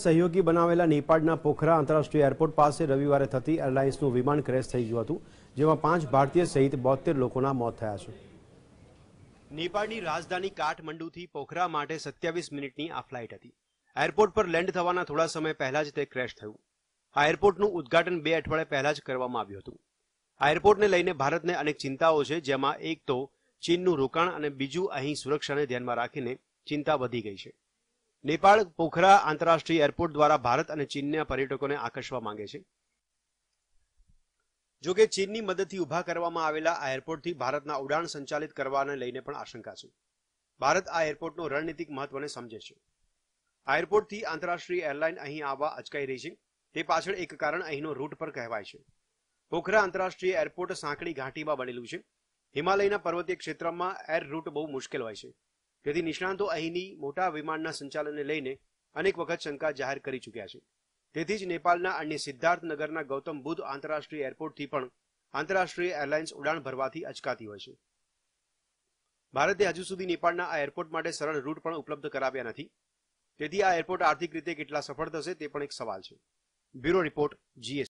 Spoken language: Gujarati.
સહયોગી બનાવેલા નેપાળના પોખરા આંતરરાષ્ટ્રીય એરપોર્ટ પાસે રવિવારે થતી એરલાઇન્સનું વિમાન ક્રેશ થઈ ગયું હતું જેમાં પાંચ ભારતીય સહિત બોતેર લોકોના મોત થયા છે નેપાળની રાજધાની કાઠમંડુથી પોખરા માટે સત્યાવીસ મિનિટની આ ફ્લાઇટ હતી એરપોર્ટ પર લેન્ડ થવાના થોડા સમય પહેલા જ તે ક્રેશ થયું આ એરપોર્ટનું ઉદઘાટન બે અઠવાડિયા પહેલા જ કરવામાં આવ્યું હતું આ એરપોર્ટને લઈને ભારતને અનેક ચિંતાઓ છે જેમાં એક તો ચીનનું રોકાણ અને બીજું અહીં સુરક્ષાને ધ્યાનમાં રાખીને ચિંતા વધી ગઈ છે નેપાળ પોખરા આંતરરાષ્ટ્રીય એરપોર્ટ દ્વારા ભારત અને ચીનના પર્યટકોને આકર્ષવા માંગે છે જોકે ચીનની મદદથી ઉભા કરવામાં આવેલા આ એરપોર્ટથી ભારતના ઉડાણ સંચાલિત કરવાને લઈને પણ આશંકા છે ભારત આ એરપોર્ટનું રણનીતિક મહત્વને સમજે છે આ એરપોર્ટથી આંતરરાષ્ટ્રીય એરલાઇન અહીં આવવા અચકાઈ રહી છે તે પાછળ એક કારણ અહીંનો રૂટ પર કહેવાય છે પોખરા આંતરરાષ્ટ્રીય એરપોર્ટ સાંકડી ઘાટીમાં બનેલું છે હિમાલયના પર્વતીય ક્ષેત્રમાં એર રૂટ બહુ મુશ્કેલ હોય છે જેથી નિષ્ણાંતો અહીંની મોટા વિમાનના સંચાલનને લઈને અનેક વખત શંકા જાહેર કરી ચૂક્યા છે તેથી જ નેપાળના અન્ય સિદ્ધાર્થનગરના ગૌતમ બુદ્ધ આંતરરાષ્ટ્રીય એરપોર્ટથી પણ આંતરરાષ્ટ્રીય એરલાઇન્સ ઉડાણ ભરવાથી અચકાતી હોય છે ભારતે હજુ સુધી નેપાળના આ એરપોર્ટ માટે સરળ રૂટ પણ ઉપલબ્ધ કરાવ્યા નથી તેથી આ એરપોર્ટ આર્થિક રીતે કેટલા સફળ થશે તે પણ એક સવાલ છે બ્યુરો રિપોર્ટ જીએસ